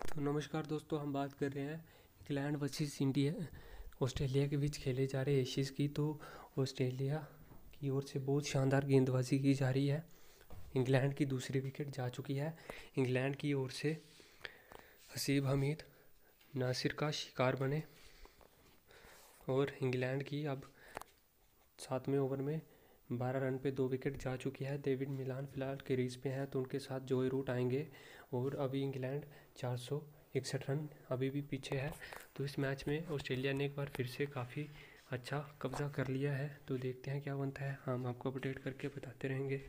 तो नमस्कार दोस्तों हम बात कर रहे हैं इंग्लैंड वर्सेस इंडिया ऑस्ट्रेलिया के बीच खेले जा रहे एशेज़ की तो ऑस्ट्रेलिया की ओर से बहुत शानदार गेंदबाजी की जा रही है इंग्लैंड की दूसरी विकेट जा चुकी है इंग्लैंड की ओर से हसीब हमीद नासिर का शिकार बने और इंग्लैंड की अब सातवें ओवर में बारह रन पे दो विकेट जा चुकी है डेविड मिलान फिलहाल क्रीज पे हैं तो उनके साथ जोए रूट आएंगे और अभी इंग्लैंड चार सौ इकसठ रन अभी भी पीछे है तो इस मैच में ऑस्ट्रेलिया ने एक बार फिर से काफ़ी अच्छा कब्जा कर लिया है तो देखते हैं क्या बनता है हम आपको अपडेट करके बताते रहेंगे